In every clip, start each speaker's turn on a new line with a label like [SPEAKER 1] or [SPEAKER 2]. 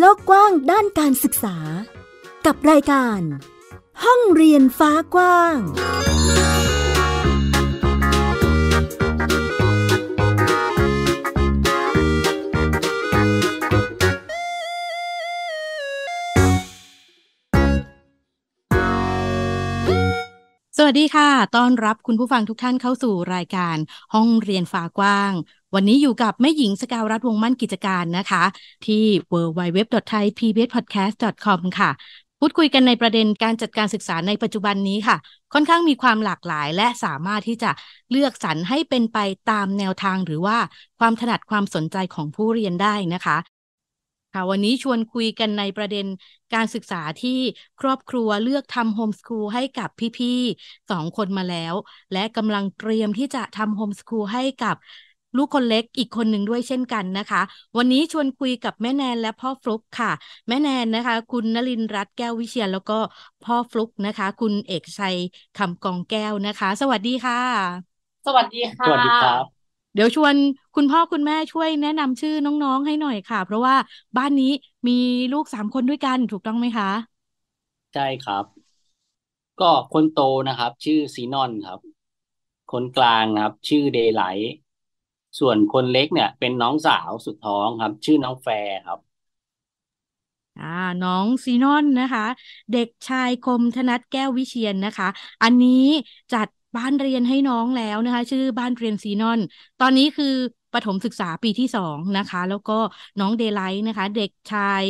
[SPEAKER 1] โลกกว้างด้านการศึกษา กับรายการ ห้องเรียนฟ้ากว้าง สวัสดีค่ะ ต้อนรับคุณผู้ฟังทุกท่านเข้าสู่รายการห้องเรียนฟ้ากว้างวันนี้อยู่กับแม่หญิงสกาวรัฐวงมั่นกิจการนะคะ ที่ www.thaipbspodcast.com ค่ะ พูดคุยกันในประเด็นการจัดการศึกษาในปัจจุบันนี้ค่ะ ค่อนข้างมีความหลากหลายและสามารถที่จะเลือกสรรให้เป็นไปตามแนวทางหรือว่าความถนัดความสนใจของผู้เรียนได้นะคะค่ะวันนี้ชวนคุยกันในประเด็นการศึกษาที่ครอบครัวเลือกทำโฮมสคูลให้กับพี่ๆสองคนมาแล้ว และกำลังเตรียมที่จะทำโฮมสคูลให้กับลูกคนเล็กอีกคนหนึ่งด้วยเช่นกันนะคะ วันนี้ชวนคุยกับแม่แนนและพ่อฟลุกค่ะ แม่แนนนะคะ คุณนรินรัตแก้ววิเชียรแล้วก็พ่อฟลุกนะคะ คุณเอกชัยคำกองแก้วนะคะสวัสดีค่ะสวัสดีค่ะ สวัสดีครับ เดี๋ยวชวน คุณพ่อคุณแม่ช่วยแนะนำชื่อน้องๆ ให้หน่อยค่ะ เพราะว่าบ้านนี้มีลูกสามคนด้วยกันถูกต้องไหมคะใช่ครับ
[SPEAKER 2] ก็คนโตนะครับ ชื่อซีนอนครับ คนกลางนะครับ ชื่อเดไลท์ส่วนคนเล็กเนี่ยเป็นน้องสาวสุดท้องครับ ชื่อน้องแฟร์ครับ
[SPEAKER 1] อ่าน้องซีนอนนะคะ เด็กชายคมธนัทแก้ววิเชียนนะคะ อันนี้จัดบ้านเรียนให้น้องแล้วนะคะ ชื่อบ้านเรียนซีนอน ตอนนี้คือประถมศึกษาปีที่สองนะคะ แล้วก็น้องเดไลท์นะคะ เด็กชาย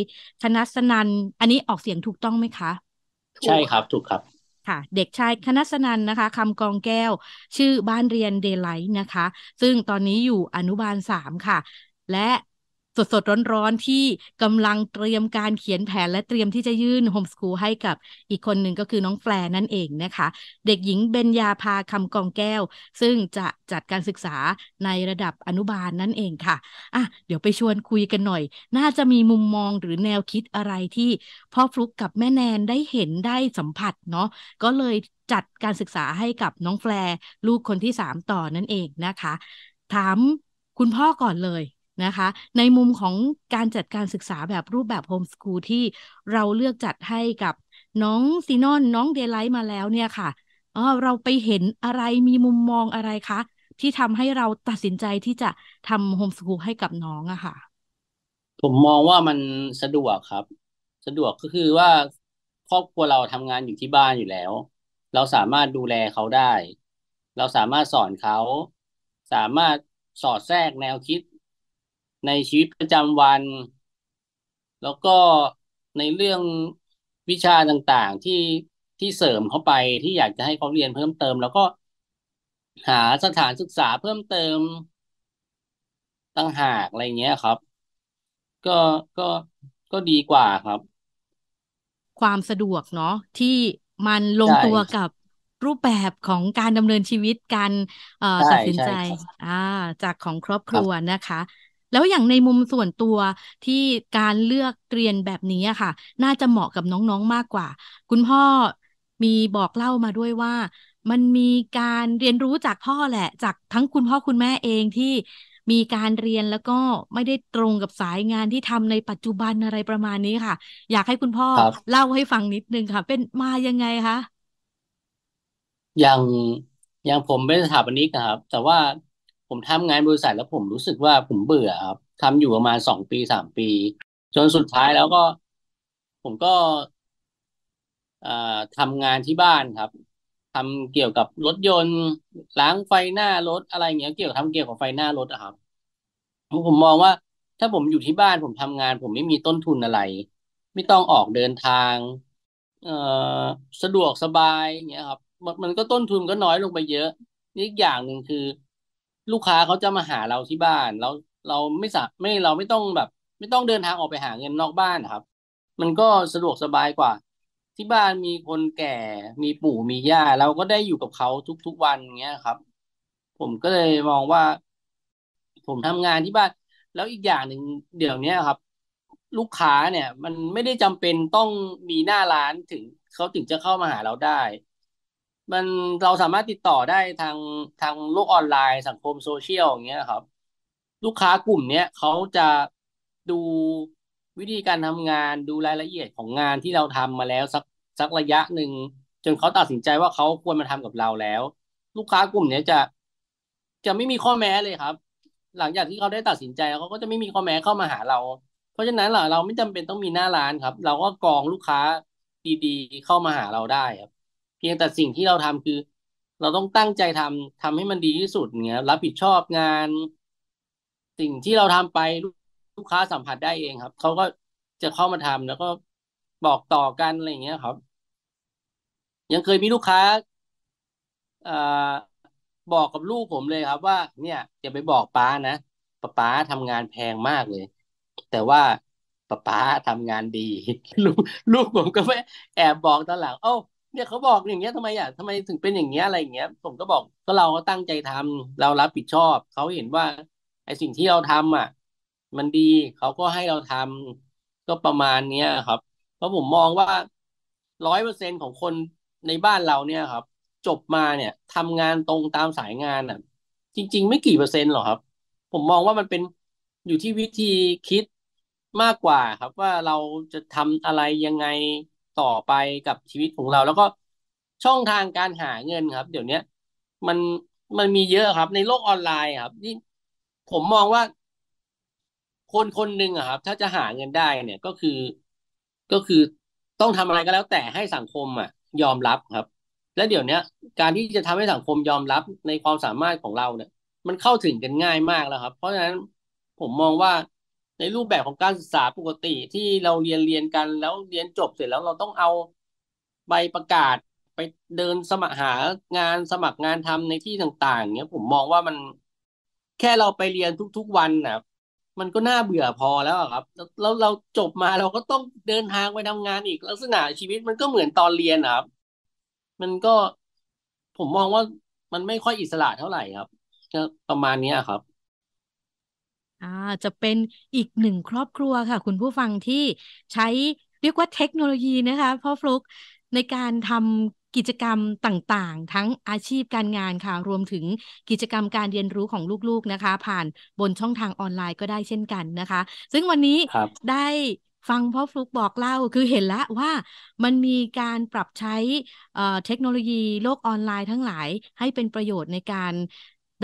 [SPEAKER 1] ธนัสนันอันนี้ออกเสียงถูกต้องไหมคะ ใช่ครับถูกครับค่ะเด็กชายคณสนันนะคะคำกองแก้ว ชื่อบ้านเรียนเดไลท์นะคะ ซึ่งตอนนี้อยู่อนุบาลสามค่ะ และสดๆร้อนๆที่กำลังเตรียมการเขียนแผนและเตรียมที่จะยื่นโฮมสกูลให้กับอีกคนหนึ่งก็คือน้องแฟร์นั่นเองนะคะ เด็กหญิงเบญญาภาคำกองแก้ว ซึ่งจะจัดการศึกษาในระดับอนุบาลนนั่นเองค่ะอ่ะ เดี๋ยวไปชวนคุยกันหน่อย น่าจะมีมุมมองหรือแนวคิดอะไรที่ พ่อฟลุกกับแม่แนนได้เห็นได้สัมผัสเนาะก็เลยจัดการศึกษาให้กับน้องแฟร์ลูกคนที่สามต่อนั่นเองนะคะถามคุณพ่อก่อนเลยนะคะในมุมของการจัดการศึกษาแบบรูปแบบโฮมสคูลที่เราเลือกจัดให้กับน้องซีนอนน้องเดลไลท์มาแล้วเนี่ยค่ะเอเราไปเห็นอะไรมีมุมมองอะไรคะที่ทำให้เราตัดสินใจที่จะทำโฮมสกูลให้กับน้องอะค่ะ
[SPEAKER 2] ผมมองว่ามันสะดวกครับ สะดวกก็คือว่าครอบครัวเราทำงานอยู่ที่บ้านอยู่แล้ว เราสามารถดูแลเขาได้ เราสามารถสอนเขา สามารถสอดแทรกแนวคิดในชีวิตประจำวัน แล้วก็ในเรื่องวิชาต่างๆที่ที่เสริมเข้าไปที่อยากจะให้เขาเรียนเพิ่มเติม แล้วก็หาสถานศึกษาเพิ่มเติมต่างหากอะไรเงี้ยครับ ก็ก็ก็ดีกว่าครับ
[SPEAKER 1] ความสะดวกเนาะที่มันลงตัวกับรูปแบบของการดำเนินชีวิตการตัดสินใจ อ่า จากของครอบครัวนะคะแล้วอย่างในมุมส่วนตัวที่การเลือกเรียนแบบนี้ค่ะ น่าจะเหมาะกับน้องๆมากกว่า คุณพ่อมีบอกเล่ามาด้วยว่ามันมีการเรียนรู้จากพ่อแหละ จากทั้งคุณพ่อคุณแม่เองที่มีการเรียนแล้วก็ไม่ได้ตรงกับสายงานที่ทำในปัจจุบันอะไรประมาณนี้ค่ะ อยากให้คุณพ่อเล่าให้ฟังนิดนึงค่ะ เป็นมายังไงคะ
[SPEAKER 2] อย่างอย่างผมเป็นสถาปนิกนะครับแต่ว่าผมทำงานบริษัทแล้วผมรู้สึกว่าผมเบื่อครับทำอยู่ประมาณสองปีสามปีจนสุดท้ายแล้วก็ ผมก็ทำงานที่บ้านครับทำเกี่ยวกับรถยนต์ ล้างไฟหน้ารถอะไรเงี้ย เกี่ยวกับทำเกี่ยวกับไฟหน้ารถอะครับผมมองว่าถ้าผมอยู่ที่บ้านผมทำงาน ผมไม่มีต้นทุนอะไร ไม่ต้องออกเดินทาง เออสะดวกสบายเงี้ยครับมันก็ต้นทุนก็น้อยลงไปเยอะอีกอย่างหนึ่งคือลูกค้าเขาจะมาหาเราที่บ้าน แล้วเราไม่สะไม่เราไม่ต้องแบบ ไม่ต้องเดินทางออกไปหาเงินนอกบ้านครับ มันก็สะดวกสบายกว่า ที่บ้านมีคนแก่มีปู่มีย่าเราก็ได้อยู่กับเขาทุกๆวันเงี้ยครับ ผมก็เลยมองว่า ผมทำงานที่บ้าน แล้วอีกอย่างหนึ่งเดี๋ยวนี้ครับ ลูกค้าเนี่ย มันไม่ได้จำเป็นต้องมีหน้าร้านถึงเขาถึงจะเข้ามาหาเราได้มันเราสามารถติดต่อได้ทางทางโลกออนไลน์สังคมโซเชียลอย่างเงี้ยครับ ลูกค้ากลุ่มเนี้ยเขาจะดูวิธีการทำงานดูรายละเอียดของงานที่เราทำมาแล้วสักสักระยะหนึ่งจนเขาตัดสินใจว่าเขาควรมาทำกับเราแล้ว ลูกค้ากลุ่มเนี้ยจะจะไม่มีข้อแม้เลยครับ หลังจากที่เขาได้ตัดสินใจเขาก็จะไม่มีข้อแม้เข้ามาหาเรา เพราะฉะนั้นเราไม่จำเป็นต้องมีหน้าร้านครับ เราก็กรองลูกค้าดีๆเข้ามาหาเราได้ครับเพียงแต่สิ่งที่เราทำคือ เราต้องตั้งใจทำ ทำให้มันดีที่สุดเงี้ยรับผิดชอบงานสิ่งที่เราทำไปลูกลูกค้าสัมผัสได้เองครับ เขาก็จะเข้ามาทำแล้วก็บอกต่อกันอะไรอย่างเงี้ยครับ ยังเคยมีลูกค้าอบอกกับลูกผมเลยครับ ว่า เนี่ยอย่าไปบอกป้านะป้าป้าทำงานแพงมากเลย แต่ว่าป้าป้าทำงานดีลูกลูกผมก็ไปแอบบอกตอนหลังเอ้าเนี่ยเขาบอก อย่างเงี้ยทำไมอ่ะทำไมถึงเป็นอย่างเงี้ยอะไรอย่างเงี้ยผมก็บอกก็เราก็ตั้งใจทำเรารับผิดชอบเขาเห็นว่าไอสิ่งที่เราทำอ่ะ มันดีเขาก็ให้เราทำ ก็ประมาณเนี้ยครับ เพราะผมมองว่าร้อยเปอร์เซ็นของคนในบ้านเราเนี่ยครับ จบมาเนี่ยทำงานตรงตามสายงานอ่ะ จริง ๆไม่กี่เปอร์เซ็นต์หรอกครับผมมองว่ามันเป็นอยู่ที่วิธีคิดมากกว่าครับ ว่าเราจะทำอะไรยังไงต่อไปกับชีวิตของเราแล้วก็ช่องทางการหาเงินครับ เดี๋ยวนี้มันมันมีเยอะครับในโลกออนไลน์ครับที่ผมมองว่าคนคนหนึ่งครับ ถ้าจะหาเงินได้เนี่ยก็คือก็คือต้องทำอะไรก็แล้วแต่ให้สังคมอ่ะ ยอมรับครับ และเดี๋ยวนี้การที่จะทำให้สังคมยอมรับในความสามารถของเราเนี่ย มันเข้าถึงกันง่ายมากแล้วครับ เพราะฉะนั้นผมมองว่าในรูปแบบของการศึกษาปกติที่เราเรียนเรียนกันแล้วเรียนจบเสร็จแล้วเราต้องเอาใบประกาศไปเดินสมัครหางานสมัครงานทำในที่ต่างๆเนี้ยผมมองว่ามันแค่เราไปเรียนทุกๆวันนะมันก็น่าเบื่อพอแล้วครับ แล้วเราจบมาเราก็ต้องเดินทางไปทำงานอีกลักษณะชีวิตมันก็เหมือนตอนเรียนครับ มันก็ผมมองว่ามันไม่ค่อยอิสระเท่าไหร่ครับประมาณนี้ครับ
[SPEAKER 1] อ่าจะเป็นอีกหนึ่งครอบครัวค่ะคุณผู้ฟังที่ใช้เรียกว่าเทคโนโลยีนะคะพ่อฟลุกในการทำกิจกรรมต่างๆ ทั้งอาชีพการงานค่ะ รวมถึงกิจกรรมการเรียนรู้ของลูกๆนะคะผ่านบนช่องทางออนไลน์ก็ได้เช่นกันนะคะ ซึ่งวันนี้ได้ฟังพ่อฟลุกบอกเล่าคือเห็นแล้วว่ามันมีการปรับใช้เทคโนโลยีโลกออนไลน์ทั้งหลายให้เป็นประโยชน์ในการ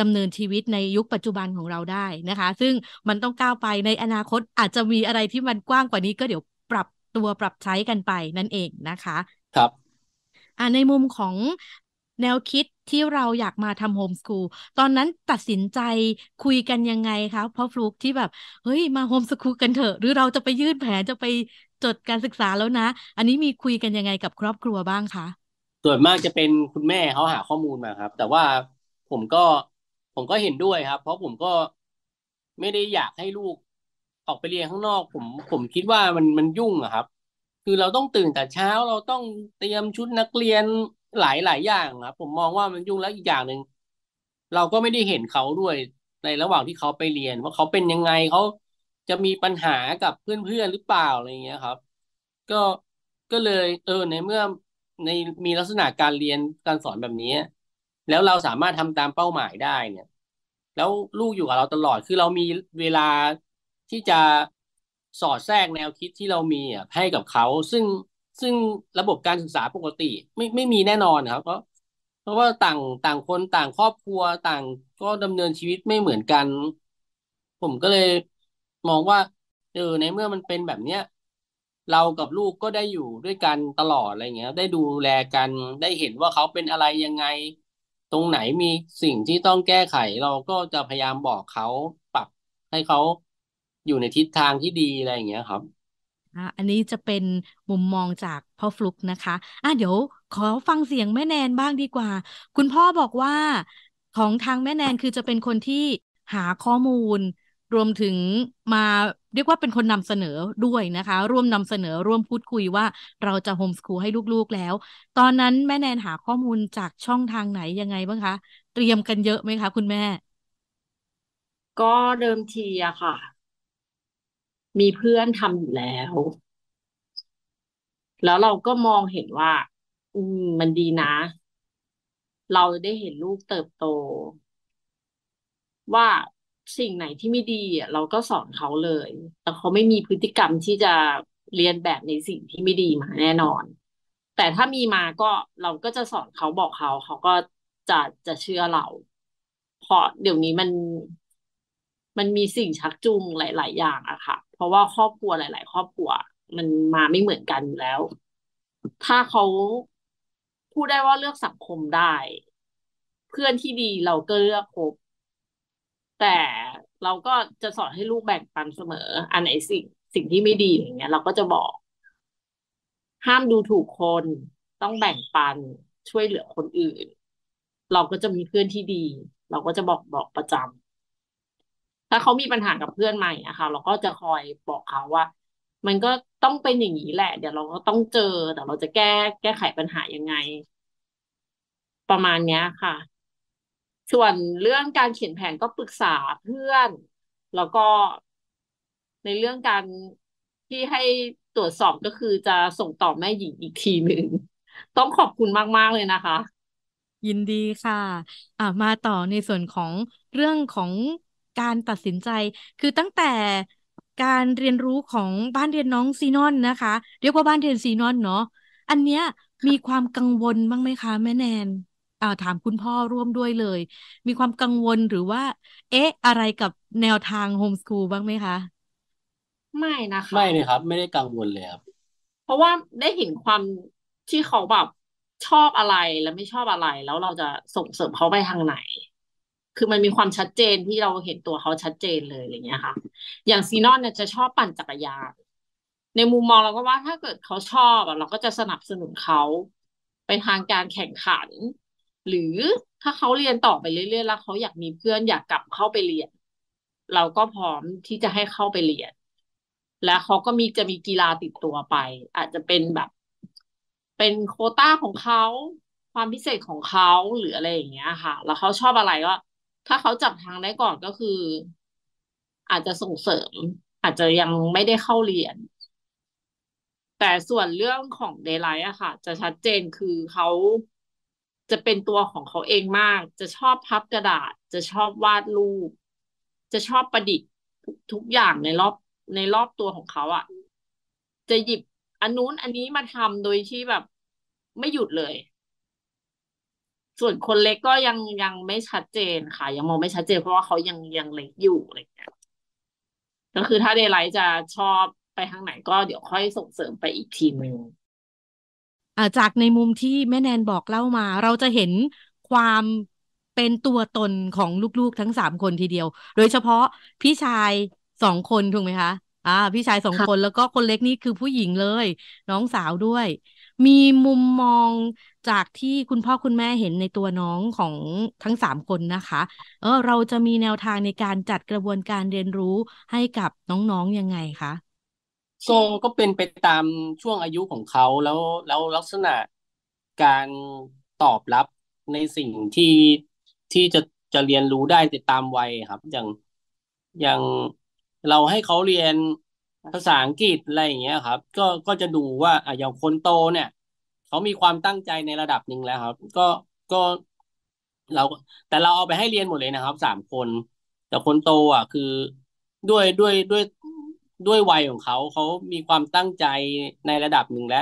[SPEAKER 1] ดำเนินชีวิตในยุคปัจจุบันของเราได้นะคะ ซึ่งมันต้องก้าวไปในอนาคตอาจจะมีอะไรที่มันกว้างกว่านี้ก็เดี๋ยวปรับตัวปรับใช้กันไปนั่นเองนะคะ ครับ อ่าในมุมของแนวคิดที่เราอยากมาทำโฮมสกูลตอนนั้นตัดสินใจคุยกันยังไงคะเพราะฟลุกที่แบบเฮ้ยมาโฮมสกูลกันเถอะ หรือเราจะไปยื่นแผน จะไปจดการศึกษาแล้วนะ อันนี้มีคุยกันยังไงกับครอบครัวบ้างคะ
[SPEAKER 2] ส่วนมากจะเป็นคุณแม่เขาหาข้อมูลมาครับ แต่ว่าผมก็ผมก็เห็นด้วยครับ เพราะผมก็ไม่ได้อยากให้ลูกออกไปเรียนข้างนอก ผมผมคิดว่ามันมันยุ่งอะครับ คือเราต้องตื่นแต่เช้าเราต้องเตรียมชุดนักเรียนหลายหลายอย่างครับผมมองว่ามันยุ่งแล้วอีกอย่างหนึ่งเราก็ไม่ได้เห็นเขาด้วยในระหว่างที่เขาไปเรียน ว่าเขาเป็นยังไงเขาจะมีปัญหากับเพื่อนๆหรือเปล่าอะไรเงี้ยครับ ก็ก็เลยเออในเมื่อในมีลักษณะการเรียนการสอนแบบนี้แล้วเราสามารถทำตามเป้าหมายได้เนี่ย แล้วลูกอยู่กับเราตลอด คือเรามีเวลาที่จะสอดแทรกแนวคิดที่เรามีอ่ะให้กับเขา ซึ่งซึ่งระบบการศึกษาปกติ ไม่ไม่มีแน่นอนครับเพราะเพราะว่าต่างต่างคนต่างครอบครัวต่างก็ดำเนินชีวิตไม่เหมือนกัน ผมก็เลย มองว่าเออในเมื่อมันเป็นแบบเนี้ย เรากับลูกก็ได้อยู่ด้วยกันตลอดอะไรเงี้ย ได้ดูแลกัน ได้เห็นว่าเขาเป็นอะไรยังไงตรงไหนมีสิ่งที่ต้องแก้ไขเราก็จะพยายามบอกเขาปรับให้เขาอยู่ในทิศทางที่ดีอะไรอย่างเงี้ยครับ
[SPEAKER 1] อันนี้จะเป็นมุมมองจากพ่อฟลุกนะคะ อ่ะเดี๋ยวขอฟังเสียงแม่แนนบ้างดีกว่า คุณพ่อบอกว่าของทางแม่แนนคือจะเป็นคนที่หาข้อมูล รวมถึงมาเรียกว่าเป็นคนนำเสนอด้วยนะคะ ร่วมนำเสนอร่วมพูดคุยว่าเราจะโฮมสคูลให้ลูกๆแล้ว ตอนนั้นแม่แนนหาข้อมูลจากช่องทางไหนยังไงบ้างคะ เตรียมกันเยอะไหมคะคุณแม่ ก
[SPEAKER 3] ็เดิมทีอะค่ะ
[SPEAKER 1] มีเพื่อนทำอยู่แล้ว
[SPEAKER 3] แล้วเราก็มองเห็นว่าอืมมันดีนะ เราได้เห็นลูกเติบโต ว่าสิ่งไหนที่ไม่ดีอ่ะเราก็สอนเขาเลย แต่เขาไม่มีพฤติกรรมที่จะเรียนแบบในสิ่งที่ไม่ดีมาแน่นอน แต่ถ้ามีมาก็เราก็จะสอนเขาบอกเขาเขาก็จะจะเชื่อเราเพราะเดี๋ยวนี้มัน มันมีสิ่งชักจูงหลาย ๆ อย่างอะค่ะ เพราะว่าครอบครัวหลาย ๆ ครอบครัว มันมาไม่เหมือนกันแล้ว ถ้าเขาพูดได้ว่าเลือกสังคมได้ เพื่อนที่ดีเราก็เลือกคบแต่เราก็จะสอนให้ลูกแบ่งปันเสมอ อันไหนสิ่งสิ่งที่ไม่ดีอย่างเงี้ยเราก็จะบอกห้ามดูถูกคน ต้องแบ่งปันช่วยเหลือคนอื่น เราก็จะมีเพื่อนที่ดี เราก็จะบอกบอกประจำถ้าเขามีปัญหากับเพื่อนใหม่อะค่ะ เราก็จะคอยบอกเขาว่ามันก็ต้องเป็นอย่างนี้แหละ เดี๋ยวเราก็ต้องเจอแต่เราจะแก้แก้ไขปัญหายังไง ประมาณเนี้ยค่ะส่วนเรื่องการเขียนแผนก็ปรึกษาเพื่อน แล้วก็ในเรื่องการที่ให้ตรวจสอบก็คือจะส่งต่อแม่หญิงอีกทีหนึ่งต้องขอบคุณมากๆเลยนะคะ
[SPEAKER 1] ยินดีค่ะอ่ามาต่อในส่วนของเรื่องของการตัดสินใจ คือตั้งแต่การเรียนรู้ของบ้านเรียนน้องซีนอนนะคะเรียกว่าบ้านเรียนซีนอนเนาะอันเนี้ยมีความกังวลบ้างไหมคะแม่แนนอ่าถามคุณพ่อร่วมด้วยเลย มีความกังวลหรือว่า เอ๊ะอะไรกับแนวทางโฮมสคูลบ้างไหมคะ ไม่นะคะไม่เลยค
[SPEAKER 2] รับ ไม่ได้กังวลเลยครับ
[SPEAKER 3] เพราะว่าได้เห็นความที่เขาแบบชอบอะไรและไม่ชอบอะไร แล้วเราจะส่งเสริมเขาไปทางไหน คือมันมีความชัดเจนที่เราเห็นตัวเขาชัดเจนเลยอย่างเงี้ยค่ะอย่างซีนอนเนี่ยจะชอบปั่นจักรยานในมุมมองเราก็ว่า ถ้าเกิดเขาชอบอะเราก็จะสนับสนุนเขาไปทางการแข่งขันหรือถ้าเขาเรียนต่อไปเรื่อยๆแล้วเขาอยากมีเพื่อน อยากกลับเข้าไปเรียน เราก็พร้อมที่จะให้เข้าไปเรียน และเขาก็มีจะมีกีฬาติดตัวไป อาจจะเป็นแบบ เป็นโคต้าของเขาความพิเศษของเขาหรืออะไรอย่างเงี้ยค่ะ แล้วเขาชอบอะไรก็ถ้าเขาจับทางได้ก่อนก็คือ อาจจะส่งเสริม อาจจะยังไม่ได้เข้าเรียน แต่ส่วนเรื่องของเดล l i g h อะค่ะ จะชัดเจนคือเขาจะเป็นตัวของเขาเองมาก จะชอบพับกระดาษจะชอบวาดรูป จะชอบประดิษฐ์ ทุกอย่างในรอบในรอบตัวของเขาอะ่ะจะหยิบอันนู้นอันนี้มาทำโดยที่แบบ ไม่หยุดเลย ส่วนคนเล็กก็ยังยังไม่ชัดเจนค่ะยังมองไม่ชัดเจนเพราะว่าเขายังยังเล็กอยู่อะไรเงี้ย
[SPEAKER 1] ก็คือถ้าเดไลท์จ
[SPEAKER 3] ะชอบไปทางไหนก็เดี๋ยวค่อยส่งเสริมไปอีกทีหนึ่ง
[SPEAKER 1] จากในมุมที่แม่แนนบอกเล่ามา เราจะเห็นความเป็นตัวตนของลูกๆ ทั้งสามคนทีเดียว โดยเฉพาะพี่ชายสองคนถูกไหมคะอ่าพี่ชายสองคนแล้วก็คนเล็กนี่คือผู้หญิงเลย น้องสาวด้วย มีมุมมองจากที่คุณพ่อคุณแม่เห็นในตัวน้องของทั้งสามคนนะคะเออเราจะมีแนวทางในการจัดกระบวนการเรียนรู้ให้กับน้อง ๆ ยังไงคะ
[SPEAKER 2] ทรงก็เป็นไปตามช่วงอายุของเขาแล้วแล้วลักษณะการตอบรับในสิ่งที่ที่จะจะเรียนรู้ได้ติดตามวัยครับ อย่างอย่างเราให้เขาเรียนภาษาอังกฤษอะไรอย่างเงี้ยครับ ก็ก็จะดูว่าอ่ะอย่างคนโตเนี่ยเขามีความตั้งใจในระดับหนึ่งแล้วครับ ก็ก็เราแต่เราเอาไปให้เรียนหมดเลยนะครับสามคน แต่คนโตอ่ะ คือด้วยด้วยด้วยด้วยวัยของเขาเขามีความตั้งใจในระดับหนึ่งแล้ว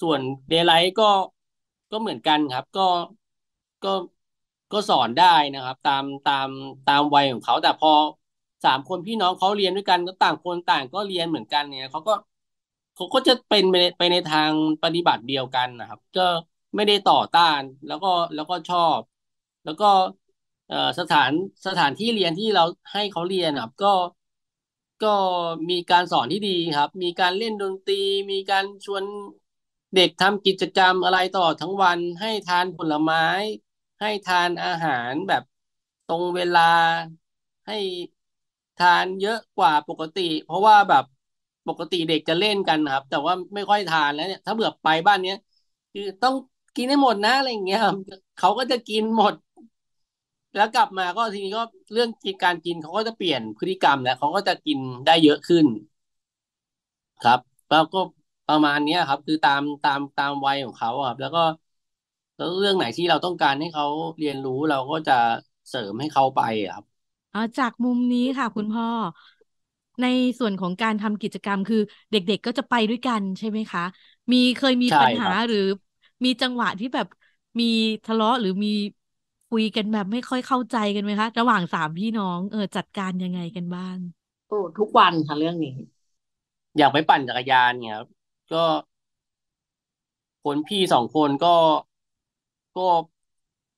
[SPEAKER 2] ส่วนเดลไลท์ก็ก็เหมือนกันครับ ก็ก็ก็สอนได้นะครับ ตามตามตามวัยของเขาแต่พอสามคนพี่น้องเขาเรียนด้วยกันก็ต่างคนต่างก็เรียนเหมือนกันเนี่ยเขาก็เขาก็จะเป็นไปในทางปฏิบัติเดียวกันนะครับ ก็ไม่ได้ต่อต้านแล้วก็แล้วก็ชอบ แล้วก็สถานสถานที่เรียนที่เราให้เขาเรียนครับ ก็ก็มีการสอนที่ดีครับ มีการเล่นดนตรี มีการชวนเด็กทำกิจกรรมอะไรตลอดทั้งวัน ให้ทานผลไม้ ให้ทานอาหารแบบตรงเวลา ให้ทานเยอะกว่าปกติ เพราะว่าแบบปกติเด็กจะเล่นกันครับ แต่ว่าไม่ค่อยทานแล้วเนี่ย ถ้าเบื่อไปบ้านเนี้ย คือต้องกินให้หมดนะอะไรเงี้ยเขาก็จะกินหมดแล้วกลับมาก็ทีนี้ก็เรื่องการกินเขาก็จะเปลี่ยนพฤติกรรมและเขาก็จะกินได้เยอะขึ้น ครับ แล้วก็ประมาณนี้ครับ คือตามตามตามวัยของเขาครับแล้วก็แล้วเรื่องไหนที่เราต้องการให้เขาเรียนรู้เราก็จะเสริมให้เขาไปครับ
[SPEAKER 1] อ๋อจากมุมนี้ค่ะ คุณพ่อ ในส่วนของการทำกิจกรรม คือเด็กๆก็จะไปด้วยกันใช่ไหมคะ มีเคยมีปัญหาหรือมีจังหวะที่แบบมีทะเลาะหรือมีคุยกันแบบไม่ค่อยเข้าใจกันไหมคะ ระหว่างสามพี่น้องเออจัดการยังไงกันบ้างโอ้ทุกวันค่ะ เรื่องนี้
[SPEAKER 2] อยากไปปั่นจักรยานเนี่ยครับก็ คนพี่สองคนก็ก็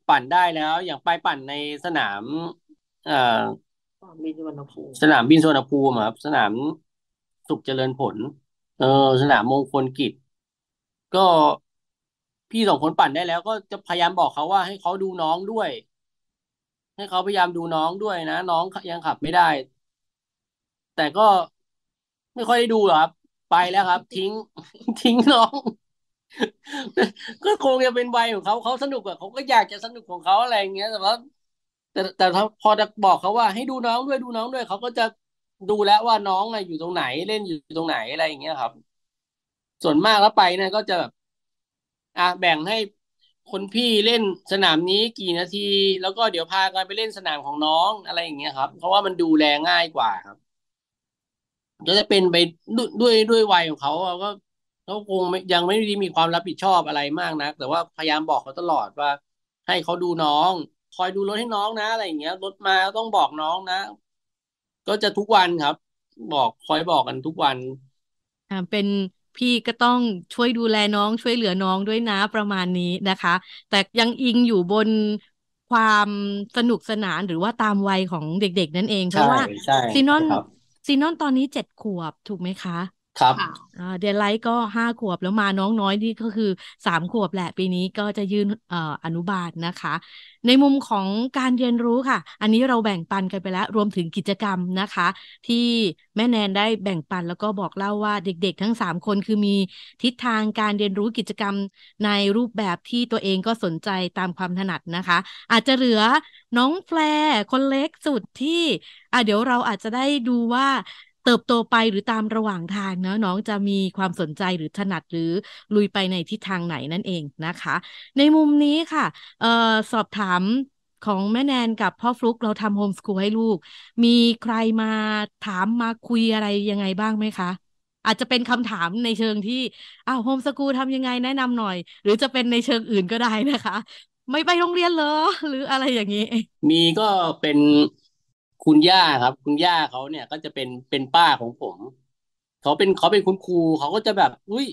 [SPEAKER 2] ปั่นได้แล้ว อย่างไปปั่นในสนามเอ่อสนาม
[SPEAKER 3] บินสวูมส
[SPEAKER 2] นามบินสุวรรณภูมิครับสนามสุขเจริญผล เออ สนามมงคลกิจ ก็พี่สองคนปั่นได้แล้ว ก็จะพยายามบอกเขาว่า ให้เขาดูน้องด้วย ให้เขาพยายามดูน้องด้วยนะน้องยังขับไม่ได้ แต่ก็ไม่ค่อยได้ดูหรอครับไปแล้วครับ ทิ้ง ทิ้งน้อง ก็คงจะเป็นวัยของเขาเขาสนุกอะเขาก็อยากจะสนุกของเขาอะไรอย่างเงี้ยแต่ว่าแต่แต่พอจะบอกเขาว่าให้ดูน้องด้วยดูน้องด้วยเขาก็จะดูแล้วว่าน้องอะอยู่ตรงไหนเล่นอยู่ตรงไหนอะไรอย่างเงี้ยครับ ส่วนมากแล้วไปเนี่ยก็จะแบบอ่ะแบ่งให้คนพี่เล่นสนามนี้กี่นาที แล้วก็เดี๋ยวพากันไปเล่นสนามของน้องอะไรอย่างเงี้ยครับเพราะว่ามันดูแลง่ายกว่าครับก็จะเป็นไปด้วยด้วยวัยของเขาก็เขาคงยังไม่ได้มีความรับผิดชอบอะไรมากนะแต่ว่าพยายามบอกเขาตลอดว่าให้เขาดูน้อง คอยดูรถให้น้องนะอะไรอย่างเงี้ยรถมาต้องบอกน้องนะ ก็จะทุกวันครับ บอกคอยบอกกันทุกวัน
[SPEAKER 1] อ่าเป็นพี่ก็ต้องช่วยดูแลน้องช่วยเหลือน้องด้วยนะประมาณนี้นะคะ แต่ยังอิงอยู่บนความสนุกสนานหรือว่าตามวัยของเด็กๆ นั่นเองเพราะว่าซีนอนซีนอนตอนนี้เจ็ดขวบ ถูกไหมคะครับเดีไลท์ก็ห้าขวบแล้วมาน้องน้อยนี่ก็คือสามขวบแหละปีนี้ก็จะยืนออนุบาลนะคะ ในมุมของการเรียนรู้ค่ะ อันนี้เราแบ่งปันกันไปแล้วรวมถึงกิจกรรมนะคะ ที่แม่แนนได้แบ่งปันแล้วก็บอกเล่าว่าเด็กๆทั้งสามคนคือมีทิศทางการเรียนรู้กิจกรรมในรูปแบบที่ตัวเองก็สนใจตามความถนัดนะคะ อาจจะเหลือน้องแฟร์คนเล็กสุดที่อ่ะเดี๋ยวเราอาจจะได้ดูว่าเติบโตไปหรือตามระหว่างทางเนาะน้องจะมีความสนใจหรือถนัดหรือลุยไปในทิศทางไหนนั่นเองนะคะ ในมุมนี้ค่ะออสอบถามของแม่แนนกับพ่อฟลุกเราทำโฮมสกูลให้ลูก มีใครมาถามมาคุยอะไรยังไงบ้างไหมคะ อาจจะเป็นคำถามในเชิงที่อ้าวโฮมสกูลทำยังไงแนะนำหน่อย หรือจะเป็นในเชิงอื่นก็ได้นะคะ ไม่ไปโรงเรียนเหรอ หรืออะไรอย่างนี้
[SPEAKER 2] มีก็เป็นคุณย่าครับ คุณย่าเขาเนี่ยก็จะเป็นเป็นป้าของผมเขาเป็นเขาเป็นคุณครูเขาก็จะแบบอุ้ย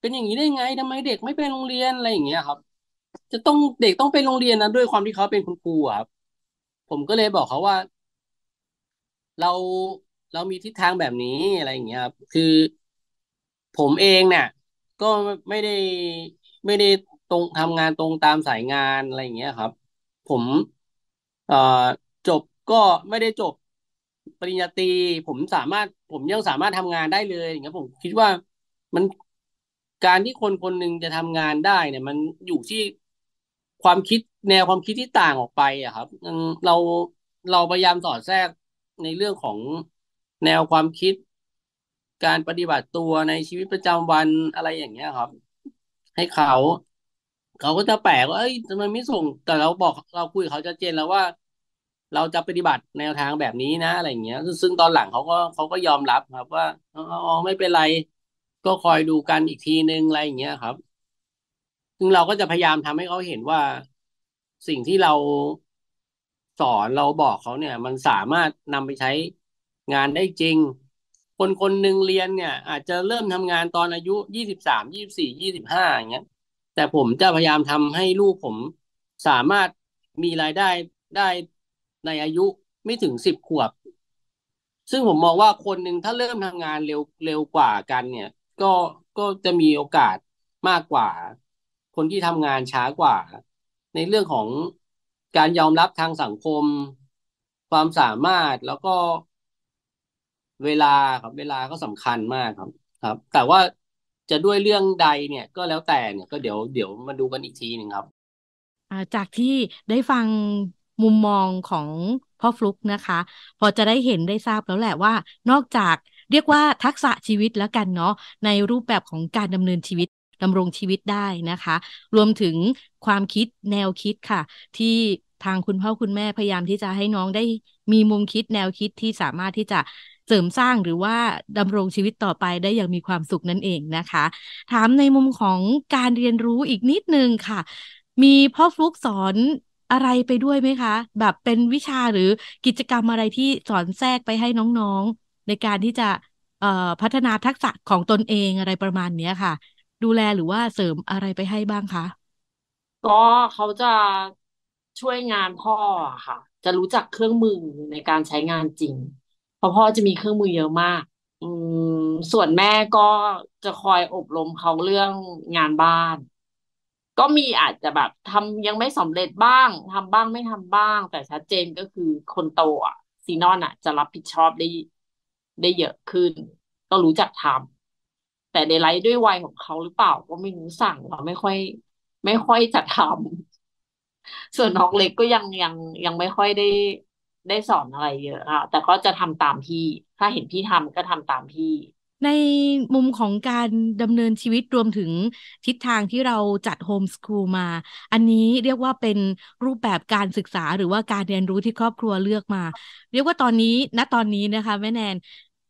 [SPEAKER 2] เป็นอย่างนี้ได้ไงทำไมเด็กไม่ไปโรงเรียนอะไรอย่างเงี้ยครับ จะต้องเด็กต้องไปโรงเรียนนะด้วยความที่เขาเป็นคุณครูครับ ผมก็เลยบอกเขาว่า เราเรามีทิศทางแบบนี้อะไรอย่างเงี้ยครับคือ ผมเองเนี่ย ก็ไม่ได้ไม่ได้ตรงทำงานตรงตามสายงานอะไรอย่างเงี้ยครับ ผมเอ่อจบก็ไม่ได้จบปริญญาตรี ผมสามารถผมยังสามารถทำงานได้เลยอย่างเงี้ย ผมคิดว่ามันการที่คนคนหนึ่งจะทำงานได้เนี่ย มันอยู่ที่ความคิดแนวความคิดที่ต่างออกไปอะครับ เราเราพยายามสอดแทรกในเรื่องของแนวความคิด การปฏิบัติตัวในชีวิตประจำวันอะไรอย่างเงี้ยครับ ให้เขา เขาก็จะแปลกว่าเอ้ยทำไมไม่ส่ง แต่เราบอกเราคุยเขาจะเจนแล้วว่าเราจะปฏิบัติแนวทางแบบนี้นะอะไรเงี้ยซึ่งตอนหลังเขาก็เขาก็ยอมรับครับว่าอ๋อไม่เป็นไร ก็คอยดูกันอีกทีหนึ่งอะไรเงี้ยครับ ซึ่งเราก็จะพยายามทำให้เขาเห็นว่าสิ่งที่เราสอนเราบอกเขาเนี่ย มันสามารถนำไปใช้งานได้จริง คนคนหนึ่งเรียนเนี่ย อาจจะเริ่มทำงานตอนอายุยี่สิบสามยี่สี่ยี่สิบห้าอย่างเงี้ยแต่ผมจะพยายามทำให้ลูกผมสามารถมีรายได้ได้ในอายุไม่ถึงสิบขวบ ซึ่งผมมองว่าคนหนึ่งถ้าเริ่มทำงานเร็วเร็วกว่ากันเนี่ย ก็ก็จะมีโอกาสมากกว่า คนที่ทำงานช้ากว่า ในเรื่องของการยอมรับทางสังคม ความสามารถแล้วก็เวลาครับเวลาก็สำคัญมากครับ ครับ แต่ว่าจะด้วยเรื่องใดเนี่ย ก็แล้วแต่เนี่ยก็เดี๋ยวเดี๋ยวมาดูกันอีกทีหนึ่งครับ
[SPEAKER 1] จากที่ได้ฟังมุมมองของพ่อฟลุกนะคะ พอจะได้เห็นได้ทราบแล้วแหละว่า นอกจากเรียกว่าทักษะชีวิตแล้วกันเนาะในรูปแบบของการดำเนินชีวิตดำรงชีวิตได้นะคะ รวมถึงความคิดแนวคิดค่ะ ที่ทางคุณพ่อคุณแม่พยายามที่จะให้น้องได้ มีมุมคิดแนวคิดที่สามารถที่จะเสริมสร้างหรือว่าดำรงชีวิตต่อไปได้อย่างมีความสุขนั่นเองนะคะ ถามในมุมของการเรียนรู้อีกนิดนึงค่ะ มีพ่อฟลุกสอนอะไรไปด้วยไหมคะ แบบเป็นวิชาหรือกิจกรรมอะไรที่สอนแทรกไปให้น้องๆ ในการที่จะพัฒนาทักษะของตนเองอะไรประมาณนี้ค่ะ ดูแลหรือว่าเสริมอะไรไปให้บ้างคะ
[SPEAKER 3] ก็เขาจะช่วยงานพ่อค่ะ จะรู้จักเครื่องมือในการใช้งานจริง เพราะพ่อจะมีเครื่องมือเยอะมาก อืมส่วนแม่ก็จะคอยอบรมเขาเรื่องงานบ้านก็มีอาจจะแบบ ทำยังไม่สำเร็จบ้าง ทำบ้างไม่ทำบ้าง แต่ชัดเจนก็คือคนโตอ่ะซีนอนอ่ะ จะรับผิดชอบได้ได้เยอะขึ้น ก็รู้จักทำ แต่ในไลฟ์ด้วยวัยของเขาหรือเปล่าก็ไม่รู้สั่งเราไม่ค่อย ไม่ค่อยจะทำ ส่วนน้องเล็กก็ยังยังยังไม่ค่อยได้ได้สอนอะไรเยอะอ่ะแต่ก็จะทำตามพี่ถ้าเห็นพี่ทำก็ทำตามพี่
[SPEAKER 1] ในมุมของการดำเนินชีวิตรวมถึงทิศทางที่เราจัดโฮมสคูลมาอันนี้เรียกว่าเป็นรูปแบบการศึกษาหรือว่าการเรียนรู้ที่ครอบครัวเลือกมา เรียกว่าตอนนี้ณตอนนี้นะคะ แม่แนน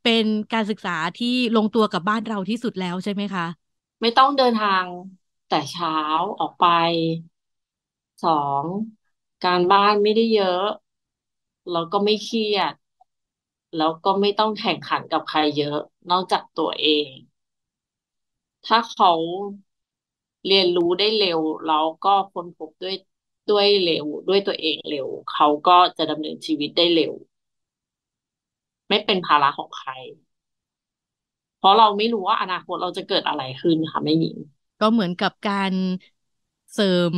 [SPEAKER 1] เป็นการศึกษาที่ลงตัวกับบ้านเราที่สุดแล้วใช่ไหมคะ ไม่ต้องเดินทาง
[SPEAKER 3] แต่เช้าออกไปสองการบ้านไม่ได้เยอะ เราก็ไม่เครียดแล้วก็ไม่ต้องแข่งขันกับใครเยอะนอกจากตัวเอง ถ้าเขาเรียนรู้ได้เร็วแล้วก็ค้นพบด้วยด้วยเร็วด้วยตัวเองเร็ว เขาก็จะดำเนินชีวิตได้เร็วไม่เป็นภาระของใคร เพราะเราไม่รู้ว่าอนาคตเราจะเกิดอะไรขึ้นค่ะแม่หญิง
[SPEAKER 1] ก็เหมือนกับการเสริม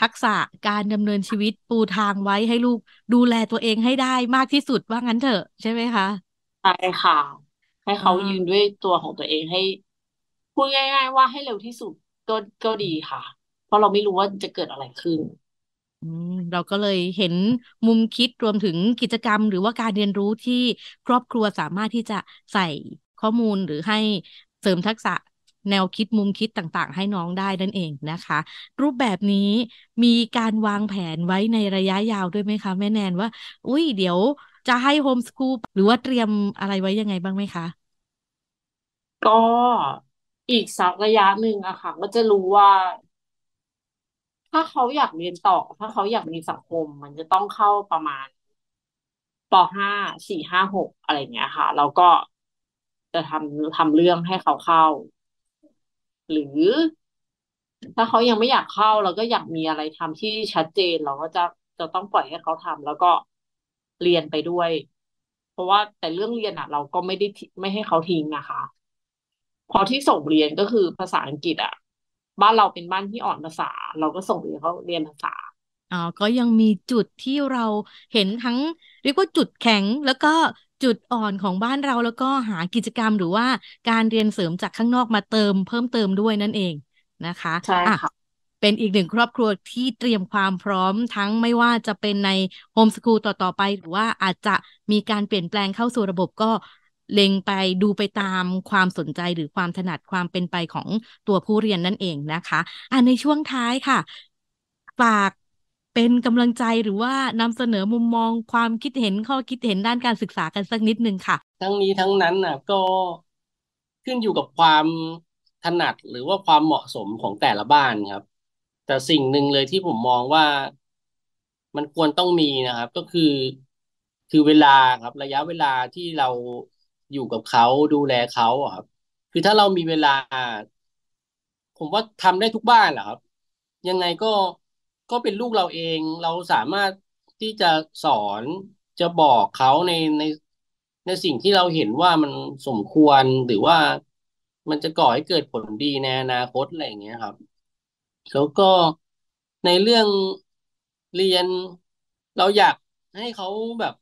[SPEAKER 1] ทักษะการดำเนินชีวิตปูทางไว้ให้ลูกดูแลตัวเองให้ได้มากที่สุดว่างั้นเถอะใช่ไหมคะ
[SPEAKER 3] ใช่ค่ะ ให้เขายืนด้วยตัวของตัวเองให้พูดง่ายๆว่าให้เร็วที่สุดก็ก็ดีค่ะ เพราะเราไม่รู้ว่าจะเกิดอะไรขึ้น
[SPEAKER 1] เราก็เลยเห็นมุมคิดรวมถึงกิจกรรม หรือว่าการเรียนรู้ที่ครอบครัวสามารถที่จะใส่ข้อมูลหรือให้เสริมทักษะแนวคิดมุมคิดต่างๆ ให้น้องได้นั่นเองนะคะ รูปแบบนี้มีการวางแผนไว้ในระยะยาวด้วยไหมคะ แม่แนนว่า อุ้ยเดี๋ยว จะให้โฮมสกูลหรือว่าเตรียมอะไรไว้ยังไงบ้างไหมคะ
[SPEAKER 3] ก็อีกสักระยะหนึ่งอะค่ะ ก็จะรู้ว่า ถ้าเขาอยากเรียนต่อ ถ้าเขาอยากมีสังคม มันจะต้องเข้าประมาณปห้าสี่ห้าหกอะไรเงี้ยค่ะ แล้วก็จะทำทำเรื่องให้เขาเข้าหรือถ้าเขายังไม่อยากเข้า เราก็อยากมีอะไรทำที่ชัดเจนเราก็จะจะต้องปล่อยให้เขาทำ แล้วก็เรียนไปด้วย เพราะว่าแต่เรื่องเรียนอ่ะ เราก็ไม่ได้ไม่ให้เขาทิ้งนะคะ พอที่ส่งเรียนก็คือภาษาอังกฤษ อ่ะ บ้านเราเป็นบ้านที่อ่อนภาษา เราก็ส่งเรียนเขาเรียนภาษา
[SPEAKER 1] อ๋อก็ยังมีจุดที่เราเห็นทั้งเรียกว่าจุดแข็งแล้วก็จุดอ่อนของบ้านเราแล้วก็หากิจกรรมหรือว่าการเรียนเสริมจากข้างนอกมาเติมเพิ่มเติมด้วยนั่นเองนะคะใช่ค่ะเป็นอีกหนึ่งครอบครัวที่เตรียมความพร้อมทั้งไม่ว่าจะเป็นในโฮมสกูลต่อ ๆไปหรือว่าอาจจะมีการเปลี่ยนแปลงเข้าสู่ระบบก็ เล็งไปดูไปตามความสนใจหรือความถนัดความเป็นไปของตัวผู้เรียนนั่นเองนะคะอ่าในช่วงท้ายค่ะฝากเป็นกำลังใจหรือว่านำเสนอมุมมองความคิดเห็นข้อคิดเห็นด้านการศึกษากันสักนิดหนึ่งค่ะ ทั้งนี้ทั้งนั้นน่ะ
[SPEAKER 2] ก็ขึ้นอยู่กับความถนัดหรือว่าความเหมาะสมของแต่ละบ้านครับ แต่สิ่งหนึ่งเลยที่ผมมองว่ามันควรต้องมีนะครับ ก็คือ คือเวลาครับ ระยะเวลาที่เราอยู่กับเขาดูแลเขาครับคือถ้าเรามีเวลา ผมว่าทำได้ทุกบ้านแหละครับยังไงก็ก็เป็นลูกเราเอง เราสามารถที่จะสอนจะบอกเขาในในในสิ่งที่เราเห็นว่ามันสมควรหรือว่า มันจะก่อให้เกิดผลดีในอนาคตอะไรอย่างเงี้ยครับแล้วก็ในเรื่องเรียนเราอยากให้เขาแบบ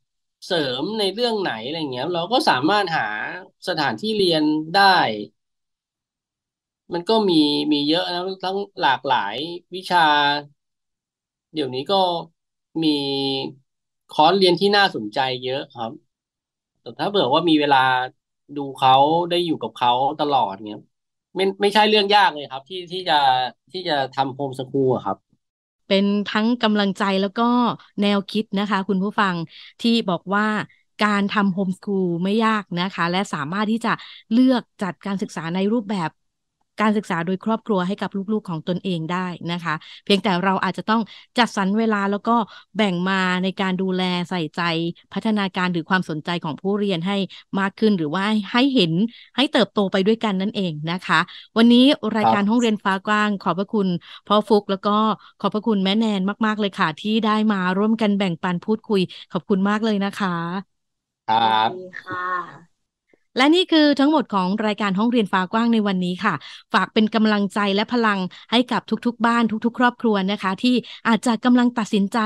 [SPEAKER 2] เสริมในเรื่องไหนอะไรเงี้ย เราก็สามารถหาสถานที่เรียนได้ มันก็มีมีเยอะนะทั้งหลากหลายวิชาเดี๋ยวนี้ก็มีคอร์สเรียนที่น่าสนใจเยอะครับแต่ถ้าเผื่อว่ามีเวลาดูเขาได้อยู่กับเขาตลอดเนี้ยไม่ไม่ใช่เรื่องยากเลยครับที่ที่จะที่จะทำโฮมสกูลครับ
[SPEAKER 1] เป็นทั้งกำลังใจแล้วก็แนวคิดนะคะคุณผู้ฟังที่บอกว่าการทำโฮมสกูลไม่ยากนะคะ และสามารถที่จะเลือกจัดการศึกษาในรูปแบบการศึกษาโดยครอบครัวให้กับลูกๆ ของตนเองได้นะคะ เพียงแต่เราอาจจะต้องจัดสรรเวลาแล้วก็แบ่งมาในการดูแลใส่ใจ พัฒนาการหรือความสนใจของผู้เรียนให้มากขึ้นหรือว่าให้เห็นให้เติบโตไปด้วยกันนั่นเองนะคะ วันนี้รายการห้องเรียนฟ้ากว้างขอบพระคุณพ่อฟุกแล้วก็ขอบพระคุณแม่แนนมากๆเลยค่ะที่ได้มาร่วมกันแบ่งปันพูดคุยขอบคุณมากเลยนะคะ
[SPEAKER 2] ครับค่ะ
[SPEAKER 1] และนี่คือทั้งหมดของรายการห้องเรียนฟ้ากว้างในวันนี้ค่ะ ฝากเป็นกำลังใจและพลังให้กับทุกๆ บ้านทุกๆ ครอบครัวนะคะ ที่อาจจะกำลังตัดสินใจ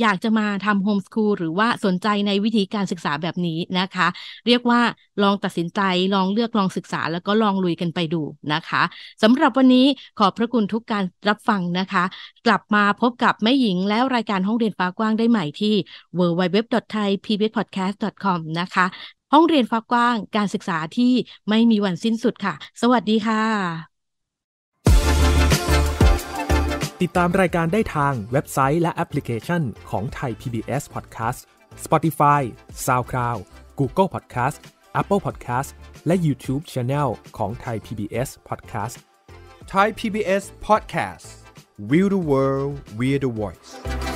[SPEAKER 1] อยากจะมาทำโฮมสคูลหรือว่าสนใจในวิธีการศึกษาแบบนี้นะคะ เรียกว่าลองตัดสินใจลองเลือกลองศึกษา แล้วก็ลองลุยกันไปดูนะคะสำหรับวันนี้ขอบพระคุณทุกการรับฟังนะคะ กลับมาพบกับแม่หญิง แล้วรายการห้องเรียนฟ้ากว้างได้ใหม่ที่ w w w t h a i p b p o d c a s t c o m นะคะห้องเรียนฟ้ากว้างการศึกษาที่ไม่มีวันสิ้นสุดค่ะ สวัสดีค่ะ ติดตามรายการได้ทางเว็บไซต์และแอปพลิเคชันของไทย PBS Podcast Spotify SoundCloud Google Podcast Apple Podcast และ YouTube Channel ของไทย PBS Podcast Thai PBS Podcast We the World We the Voice